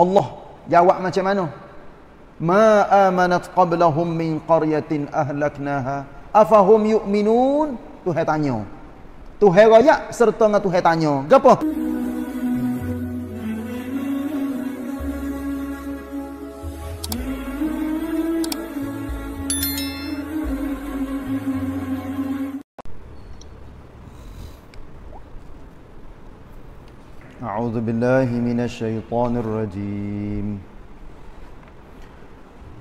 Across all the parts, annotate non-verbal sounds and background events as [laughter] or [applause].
Allah jawab macam mana? Ma amanat qablahum min qaryatin ahlaknaha afahum yu'minun? Tuhan tanya. Tuhan raya serta dengan Tuhan tanya. Gapo? أعوذ بالله من الشيطان الرجيم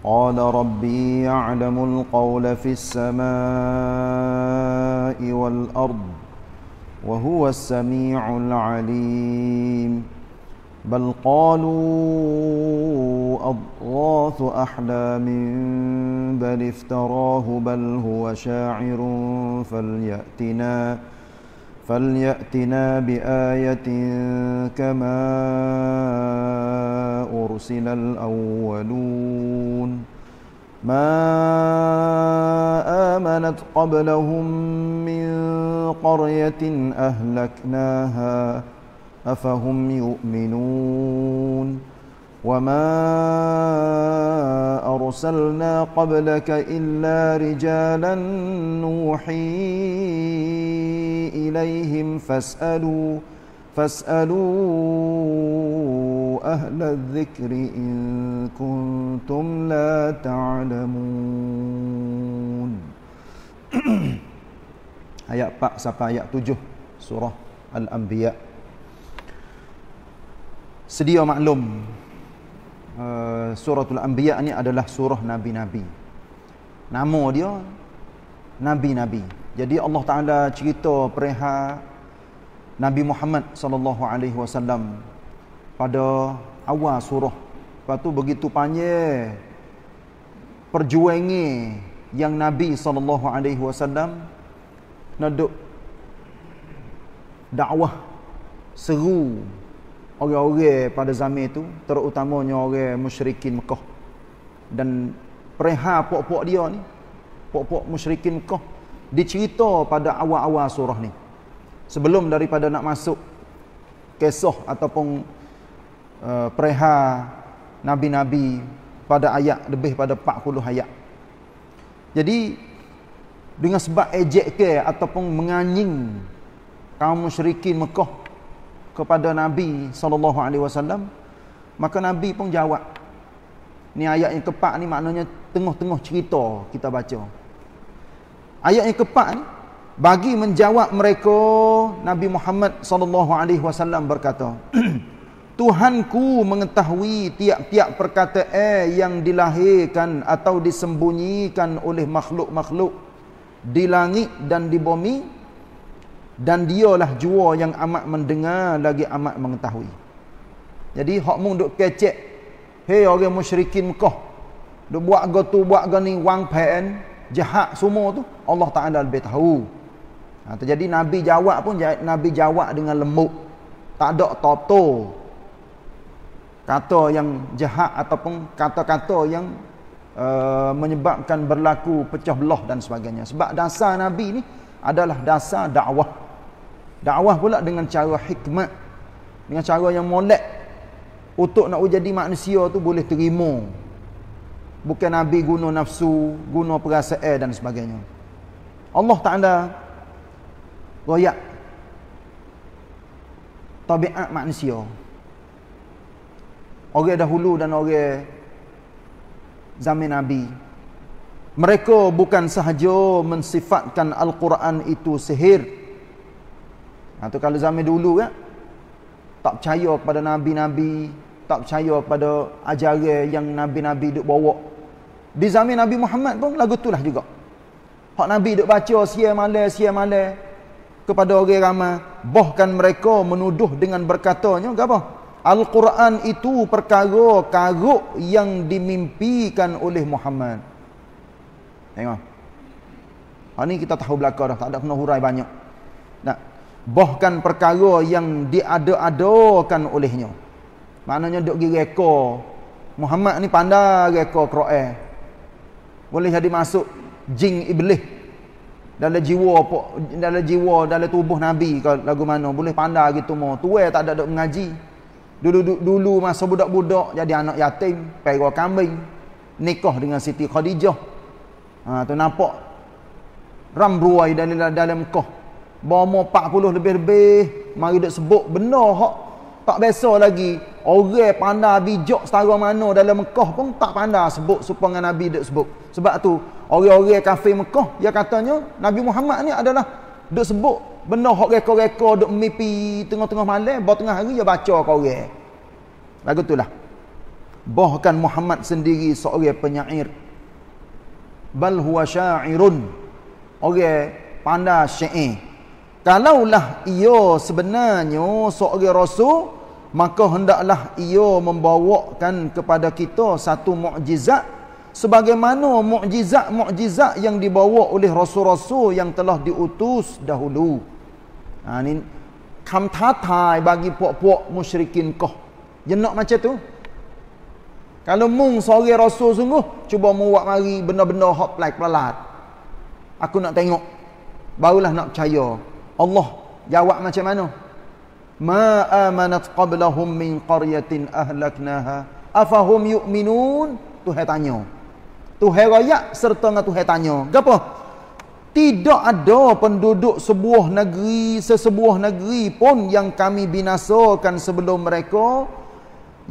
قال ربي يعلم القول في السماء والأرض وهو السميع العليم بل قالوا أضغاث أحلام بل افتراه بل هو شاعر فليأتنا فليأتنا فلياتنا بايه كما ارسل الاولون ما امنت قبلهم من قريه اهلكناها افهم يؤمنون وما أرسلنا قبلك إلا رجالا نوحي إليهم فاسألوا فاسألوا أهل الذكر إن كنتم لا تعلمون Ayat 4 sampai ayat 7 Surah Al-Anbiya Sedia maklum Eh, suratul anbiya ni adalah surah nabi-nabi. Nama dia nabi-nabi. Jadi Allah Taala cerita perihal Nabi Muhammad sallallahu alaihi wasallam pada awal surah. Lepas tu begitu panjang perjuangan yang Nabi sallallahu alaihi wasallam nak dakwah seru orang-orang pada zaman itu terutamanya orang musyrikin Mekah dan perihal pokok-pok dia ni pokok-pok musyrikin Mekah dicerita pada awal-awal surah ni sebelum daripada nak masuk kisah ataupun uh, eh, perihal nabi-nabi pada ayat lebih pada 40 ayat jadi dengan sebab ejek ke ataupun menganying kaum musyrikin Mekah kepada Nabi sallallahu alaihi wasallam maka Nabi pun jawab ni ayat yang keempat ni maknanya tengah-tengah cerita kita baca ayat yang keempat ni bagi menjawab mereka Nabi Muhammad sallallahu alaihi wasallam berkata [clears throat] Tuhanku mengetahui tiap-tiap perkataan yang dilahirkan atau disembunyikan oleh makhluk-makhluk di langit dan di bumi dan dialah jua yang amat mendengar lagi amat mengetahui jadi hak mung duk kecek hey, orang musyrikin Mekah duk buat gotu buat gani wang pen jahat semua tu Allah Taala lebih tahu ha terjadi nabi jawab pun nabi jawab dengan lembut tak ada toto kata yang jahat ataupun kata-kata yang uh, menyebabkan berlaku pecah belah dan sebagainya sebab dasar nabi ni adalah dasar dakwah dakwah pula dengan cara hikmat dengan cara yang molek untuk nak jadi manusia tu boleh terima bukan nabi guna nafsu guna perasaan dan sebagainya Allah Taala royak tabiat manusia orang dahulu dan orang zaman nabi mereka bukan sahaja mensifatkan al-Quran itu sihir Ha, tu kalau zaman dulu kan tak percaya kepada nabi-nabi, tak percaya kepada ajaran yang nabi-nabi duk bawa. Di zaman Nabi Muhammad pun lagu itulah juga. Hak nabi duk baca siang malam siang malam kepada orang ramai, bahkan mereka menuduh dengan berkatanya, apa? Al-Quran itu perkara karuk yang dimimpikan oleh Muhammad." Tengok. Ha ni kita tahu belaka dah, tak ada kena hurai banyak bahkan perkara yang diada-adakan olehnya maknanya duk pergi reka Muhammad ni pandai reka Quran boleh jadi masuk jin iblis dalam jiwa dalam jiwa dalam tubuh nabi kalau lagu mana boleh pandai gitu mau tuai tak ada dok mengaji dulu dulu, dulu masa budak-budak jadi anak yatim pergi kambing nikah dengan Siti Khadijah ha, tu nampak ramruai dalam dalam kau Bermu 40 lebih-lebih Mari dia sebut benar hak Tak biasa lagi Orang pandai bijak setara mana dalam Mekah pun Tak pandai sebut supaya Nabi dia sebut Sebab tu Orang-orang kafe Mekah Dia katanya Nabi Muhammad ni adalah Dia sebut benar hak reka-reka Dia mimpi tengah-tengah malam Bawa tengah hari dia baca korek Lagu tu lah Bahkan Muhammad sendiri seorang penyair Bal huwa syairun Orang pandai syair kalaulah ia sebenarnya seorang rasul maka hendaklah ia membawakan kepada kita satu mukjizat sebagaimana mukjizat-mukjizat yang dibawa oleh rasul-rasul yang telah diutus dahulu ha ni kam tatai bagi puak-puak musyrikin kah yang macam tu kalau mung seorang rasul sungguh cuba muat mari benda-benda hot like pelat aku nak tengok barulah nak percaya Allah jawab macam mana? Ma amanat qablahum min qaryatin ahlaknaha afahum yu'minun? Tuhan tanya. Tuhan raya serta dengan Tuhan tanya. Gapo? Tidak ada penduduk sebuah negeri, sesebuah negeri pun yang kami binasakan sebelum mereka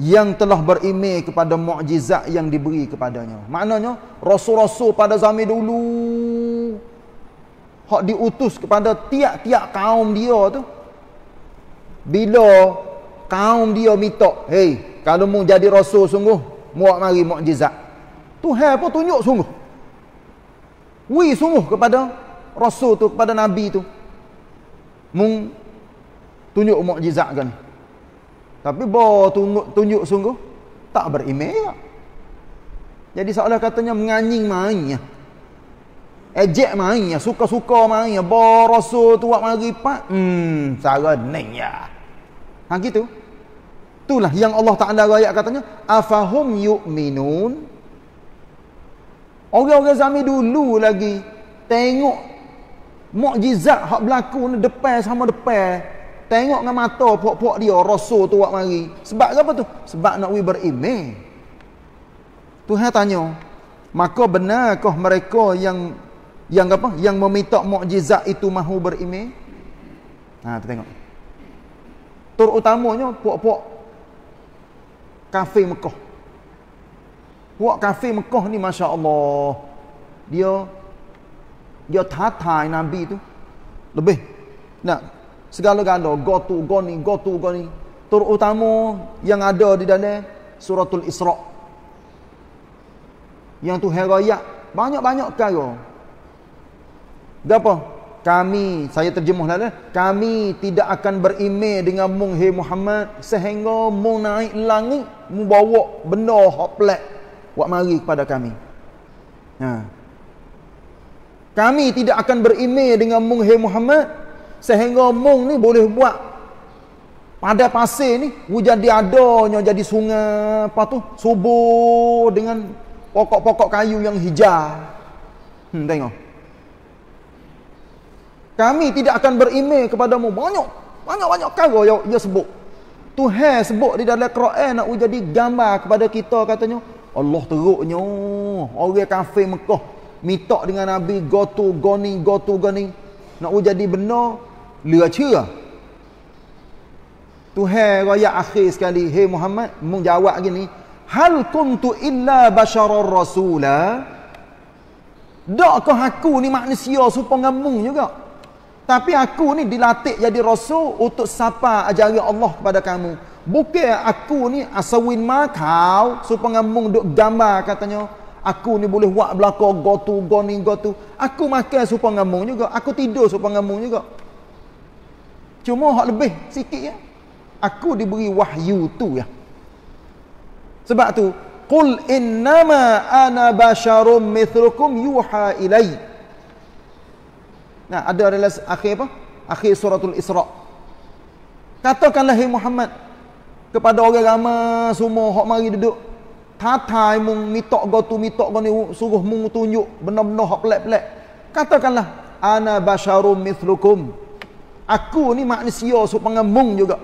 yang telah berime kepada mukjizat yang diberi kepadanya. Maknanya rasul-rasul pada zaman dulu hak diutus kepada tiap-tiap kaum dia tu bila kaum dia minta hey kalau mu jadi rasul sungguh muak mari mukjizat tuhan apa tunjuk sungguh wi sungguh kepada rasul tu kepada nabi tu mung tunjuk mukjizat kan tapi bo tunjuk, tunjuk sungguh tak berimej jadi seolah katanya menganying mainnya ejek main ya suka-suka main ya boroso tu buat mari pak hmm sara neng ya ha gitu itulah yang Allah Taala ayat katanya afahum yu'minun orang-orang zaman dulu lagi tengok mukjizat hak berlaku ni depan sama depan tengok dengan mata puak-puak dia rasul tu buat mari sebab apa tu sebab nak we beriman Tuhan tanya Maka benarkah mereka yang yang apa yang meminta mukjizat itu mahu berime. ha tengok terutamanya puak-puak kafir Mekah puak kafir Mekah ni masya-Allah dia dia tatai nabi tu lebih nak segala-gala go tu go ni go tu go ni terutama yang ada di dalam suratul isra yang tu herayat banyak-banyak kaya. Dia apa? Kami, saya terjemahlah dah. Kami tidak akan berime dengan mung hey Muhammad sehingga mung naik langit membawa benda hot plat buat mari kepada kami. Ha. Kami tidak akan berime dengan mung hey Muhammad sehingga mung ni boleh buat pada pasir ni Hujan dia adanya jadi sungai apa tu subur dengan pokok-pokok kayu yang hijau. Hmm, tengok kami tidak akan berimej kepadamu banyak banyak-banyak kau yang ia sebut Tuhan sebut di dalam Quran nak jadi gambar kepada kita katanya Allah teruknya orang kafir Mekah minta dengan Nabi gotu goni gotu goni nak jadi benar lera cerah Tuhan raya akhir sekali hey Muhammad jawab gini hal kuntu illa basyarar rasulah Dakkah aku ni manusia supaya ngamung juga. Tapi aku ni dilatih jadi rasul untuk sapa ajari Allah kepada kamu. Bukan aku ni asawin makau supaya mung duk gambar katanya. Aku ni boleh buat belaka go tu go ni go tu. Aku makan supaya ngamung juga. Aku tidur supaya ngamung juga. Cuma hak lebih sikit ya. Aku diberi wahyu tu ya. Sebab tu qul innama ana Basharum mithlukum yuha ilai Nah, ada adalah akhir apa? Akhir suratul Isra. Katakanlah hai Muhammad kepada orang ramai semua hok mari duduk. Tatai mung mitok go tu mitok go ni suruh mung tunjuk benar-benar hok pelak-pelak. Katakanlah ana basyarum mithlukum. Aku ni manusia supaya mung juga.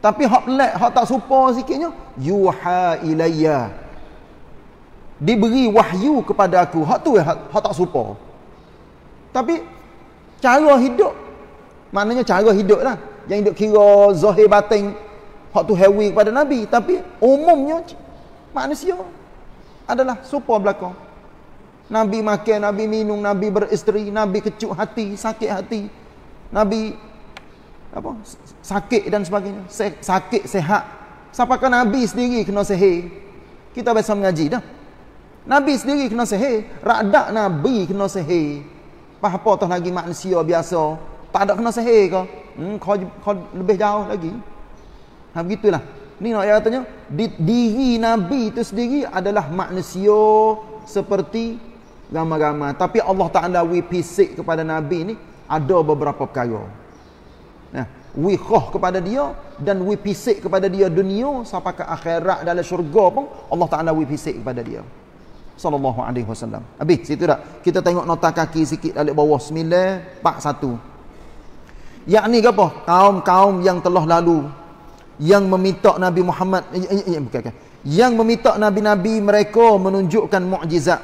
Tapi hok pelak hok tak serupa sikitnya yuha ilayya. Diberi wahyu kepada aku. hak tu eh, hak tak serupa. Tapi cara hidup maknanya cara hidup lah yang hidup kira zahir batin hak tu hewi kepada Nabi tapi umumnya manusia adalah super belakang Nabi makan, Nabi minum, Nabi beristeri, Nabi kecuk hati, sakit hati Nabi apa sakit dan sebagainya Se sakit, sehat siapakah Nabi sendiri kena sehe kita biasa mengaji dah Nabi sendiri kena sehe radak Nabi kena sehe Pas apa tu lagi manusia biasa. Tak ada kena sihir ke? Hmm, kau, kau lebih jauh lagi. Ha, begitulah. Ini nak ayat katanya. Di, diri Nabi itu sendiri adalah manusia seperti gama-gama. Tapi Allah Ta'ala we pisik kepada Nabi ini ada beberapa perkara. Nah, ya, we khoh kepada dia dan we pisik kepada dia dunia sampai ke akhirat dalam syurga pun Allah Ta'ala we pisik kepada dia sallallahu alaihi wasallam. Habis situ dah. Kita tengok nota kaki sikit dalam bawah 941. Yakni apa? Kaum-kaum yang telah lalu yang meminta Nabi Muhammad eh, eh, eh, bukan, bukan. yang meminta nabi-nabi mereka menunjukkan mukjizat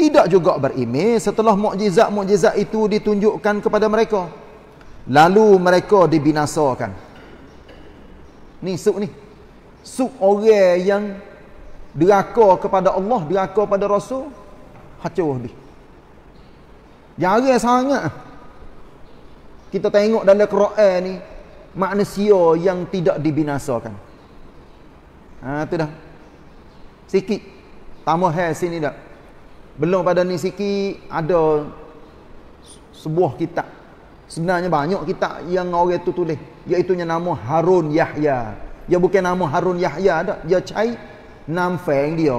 tidak juga berimej setelah mukjizat-mukjizat itu ditunjukkan kepada mereka lalu mereka dibinasakan ni sub ni sub orang yang deraka kepada Allah, deraka kepada Rasul, hacuh dia. Jarang sangat. Kita tengok dalam Quran ni, manusia yang tidak dibinasakan. Ha, tu dah. Sikit. Tambah hal sini dah. Belum pada ni sikit, ada sebuah kitab. Sebenarnya banyak kitab yang orang itu tulis. Iaitunya nama Harun Yahya. Dia bukan nama Harun Yahya ada, Dia cair nam feng dia.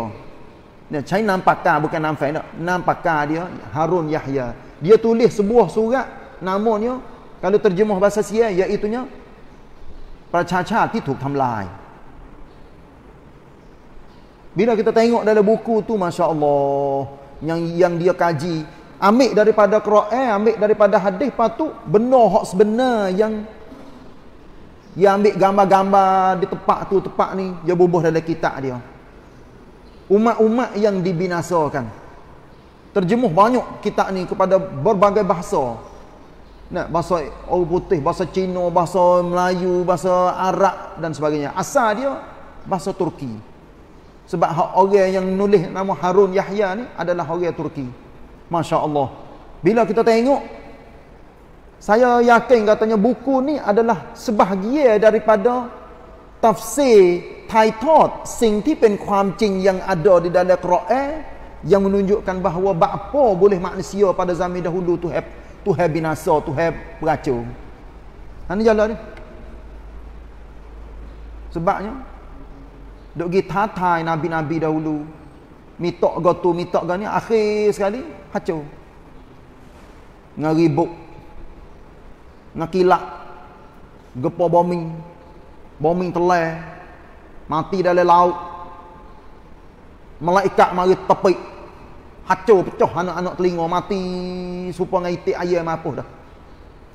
Dia cari nam pakar bukan nam feng dah. Nam pakar dia Harun Yahya. Dia tulis sebuah surat namanya kalau terjemah bahasa Sia iaitu nya Pracaca tituk tamlai. Bila kita tengok dalam buku tu masya-Allah yang yang dia kaji ambil daripada Quran, ambil daripada hadis patu benar hak sebenar yang yang ambil gambar-gambar di tempat tu tempat ni dia bubuh dalam kitab dia umat-umat yang dibinasakan terjemuh banyak kitab ni kepada berbagai bahasa Nah bahasa orang putih bahasa Cina bahasa Melayu bahasa Arab dan sebagainya asal dia bahasa Turki sebab orang yang nulis nama Harun Yahya ni adalah orang Turki masya-Allah bila kita tengok saya yakin katanya buku ni adalah sebahagian daripada tafsir ถ่ายทอดสิ่งที่เป็นความจริงยังอดอดิดาละกรอเอยังมนุนจุกันบาฮัวบาปโอบุลิมานิซิโอ pada zaman dahulu tu heb, tu have binaso tu have beracu อันนี้ยังไง sebabnya dok gi nabi-nabi dahulu mitok go mitok go ni sekali hacau ngaribuk ngakilak gepo bombing bombing telai mati dalam laut malaikat mari tepik hacau pecah anak-anak telinga mati supaya itik ayam mapuh dah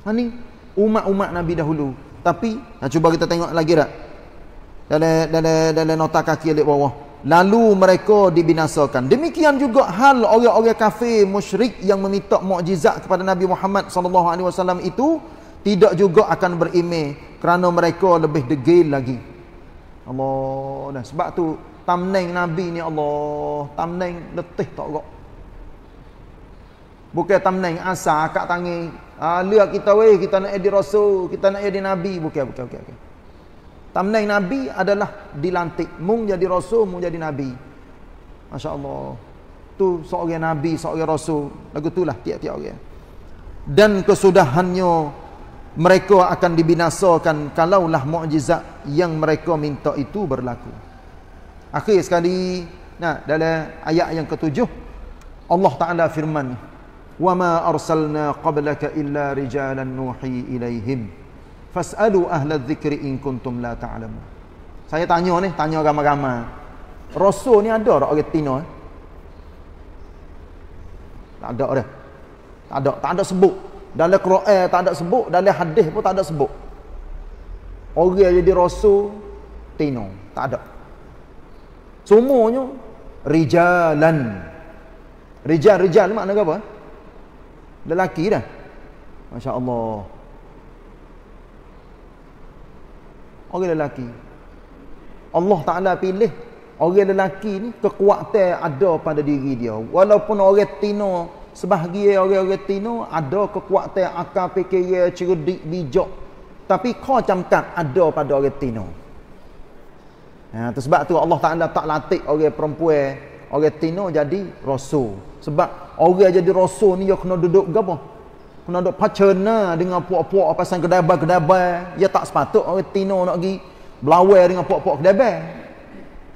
ha ni umat-umat nabi dahulu tapi nak cuba kita tengok lagi dak dalam dalam dalam nota kaki di bawah lalu mereka dibinasakan demikian juga hal orang-orang kafir musyrik yang meminta mukjizat kepada Nabi Muhammad SAW itu tidak juga akan berime kerana mereka lebih degil lagi Allah nah, sebab tu tamneng nabi ni Allah tamneng letih tak gok bukan tamneng asa akak tangi ah lia kita weh kita nak jadi rasul kita nak jadi nabi bukan bukan bukan. okey tamneng nabi adalah dilantik mung jadi rasul mung jadi nabi masyaallah tu seorang nabi seorang rasul lagu tulah tiap-tiap orang dan kesudahannya mereka akan dibinasakan kalaulah mukjizat yang mereka minta itu berlaku. Akhir sekali, nah dalam ayat yang ketujuh Allah Taala firman, "Wa ma arsalna qablaka illa rijalan nuhi ilaihim. Fas'alu ahla dzikri in kuntum la ta'lam." Saya tanya ni, tanya agama-agama. Rasul ni ada tak orang Tino? Eh? Tak ada dah. Tak ada, tak ada sebut. Dalam Quran tak ada sebut, dalam hadis pun tak ada sebut. Orang jadi rasul tino, tak ada. Semuanya rijalan. Rijal rijal makna apa? Lelaki dah. Masya-Allah. Orang lelaki. Allah Taala pilih orang lelaki ni kekuatan ada pada diri dia. Walaupun orang tino sebahagian orang-orang tino ada kekuatan akal fikir cerdik bijak tapi kau jamkat ada pada orang tino ha ya, sebab tu Allah Taala tak latih orang perempuan orang tino jadi rasul sebab orang jadi rasul ni dia kena duduk gapo kena duduk pacerna dengan puak-puak pasang kedai-kedai dia tak sepatut orang tino nak gi belawai dengan puak-puak kedai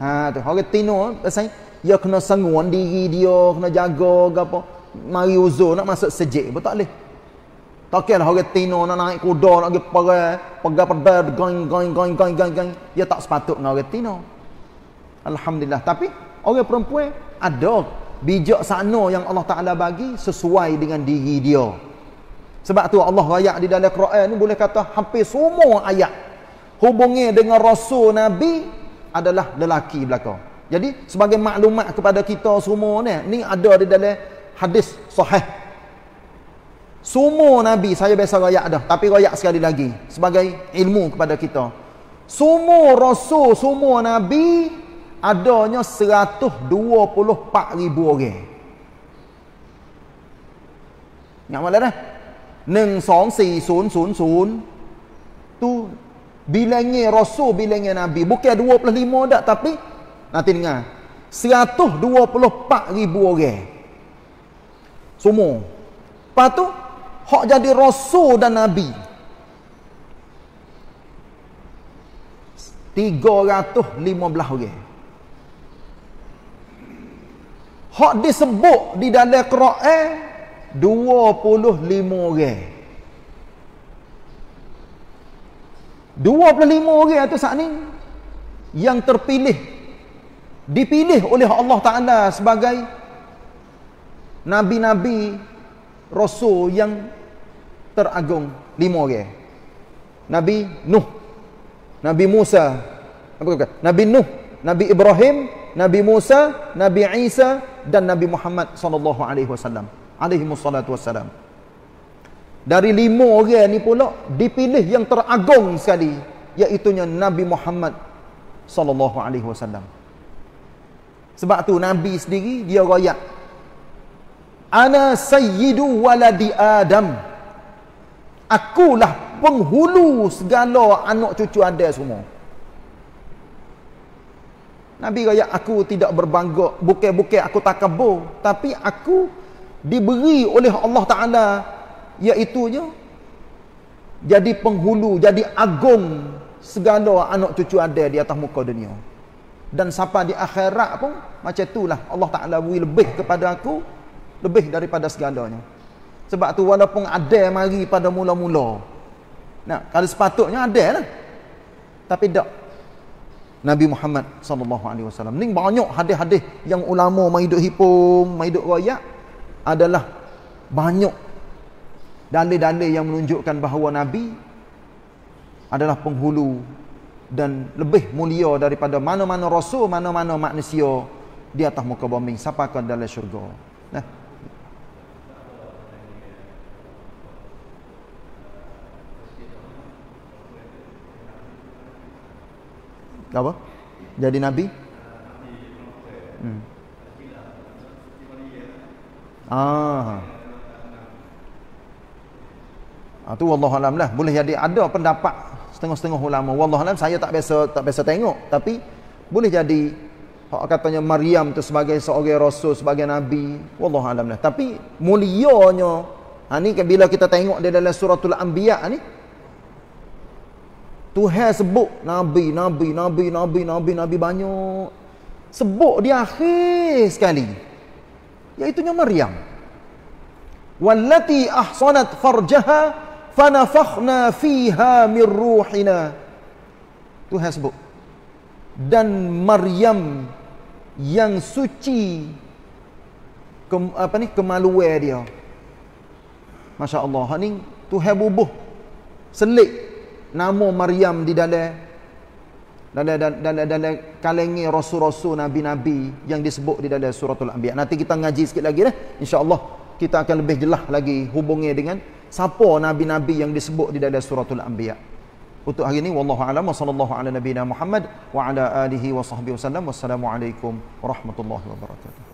ha tu orang tino pasal dia kena sanggup diri dia kena jaga gapo mari uzur nak masuk sejik pun tak boleh. Tak kira orang tino nak naik kuda, nak pergi perai, pegang pedal, goin, goin, goin, goin, goin, goin. Dia tak sepatut dengan orang tino. Alhamdulillah. Tapi, orang perempuan ada bijak sano yang Allah Ta'ala bagi sesuai dengan diri dia. Sebab tu Allah ayat di dalam Quran ni boleh kata hampir semua ayat hubungi dengan Rasul Nabi adalah lelaki belakang. Jadi, sebagai maklumat kepada kita semua ni, ni ada di dalam hadis sahih. Semua Nabi, saya biasa rayak dah. Tapi rayak sekali lagi. Sebagai ilmu kepada kita. Semua Rasul, semua Nabi, adanya 124 ribu orang. Ingat malah dah? 1-2-4-0-0-0 tu bilangnya Rasul, bilangnya Nabi. Bukan 25 dah, tapi nanti dengar. 124 ribu orang. Semua. Lepas tu, hak jadi rasul dan nabi. 315 orang. Hak disebut di dalam Quran 25 orang. 25 orang itu saat ni yang terpilih dipilih oleh Allah Taala sebagai nabi-nabi rasul yang teragung lima orang. Nabi Nuh, Nabi Musa, apa kata? Nabi Nuh, Nabi Ibrahim, Nabi Musa, Nabi Isa dan Nabi Muhammad sallallahu alaihi wasallam. Alaihi wassalatu wassalam. Dari lima orang ni pula dipilih yang teragung sekali iaitu Nabi Muhammad sallallahu alaihi wasallam. Sebab tu Nabi sendiri dia royak ana sayyidu waladi adam akulah penghulu segala anak cucu ada semua Nabi kata aku tidak berbangga bukan-bukan aku tak takabur tapi aku diberi oleh Allah Taala iaitu je jadi penghulu jadi agung segala anak cucu ada di atas muka dunia dan sampai di akhirat pun macam itulah Allah Taala beri lebih kepada aku lebih daripada segalanya sebab tu walaupun ada mari pada mula-mula nah kalau sepatutnya ada lah tapi tak Nabi Muhammad sallallahu alaihi wasallam ning banyak hadis-hadis yang ulama mai duk hipung mai duk royak adalah banyak dalil-dalil yang menunjukkan bahawa nabi adalah penghulu dan lebih mulia daripada mana-mana rasul mana-mana manusia di atas muka bumi siapa akan dalam syurga nah apa? Jadi nabi. Hmm. Ah. Ah tu wallahu alam lah. Boleh jadi ada pendapat setengah-setengah ulama. Wallahu alam saya tak biasa tak biasa tengok tapi boleh jadi hak katanya Maryam tu sebagai seorang rasul sebagai nabi. Wallahu alam lah. Tapi mulianya ha ni bila kita tengok dia dalam suratul anbiya ni Tuhan sebut Nabi, Nabi, Nabi, Nabi, Nabi, Nabi banyak. Sebut di akhir sekali. Iaitunya Maryam. Wallati ahsanat farjaha fanafakhna fiha min ruhina. Tuhan sebut. Dan Maryam yang suci kem, apa ni kemaluan dia. Masya-Allah, ha ni Tuhan bubuh selik nama Maryam di dalam dalam dalam dalam kalengi rasul-rasul nabi-nabi yang disebut di dalam suratul anbiya. Nanti kita ngaji sikit lagi deh. Insya-Allah kita akan lebih jelas lagi hubungnya dengan siapa nabi-nabi yang disebut di dalam suratul anbiya. Untuk hari ini wallahu alam wa sallallahu ala nabiyina Muhammad wa ala alihi wa sahbihi wasallam. Wassalamualaikum warahmatullahi wabarakatuh.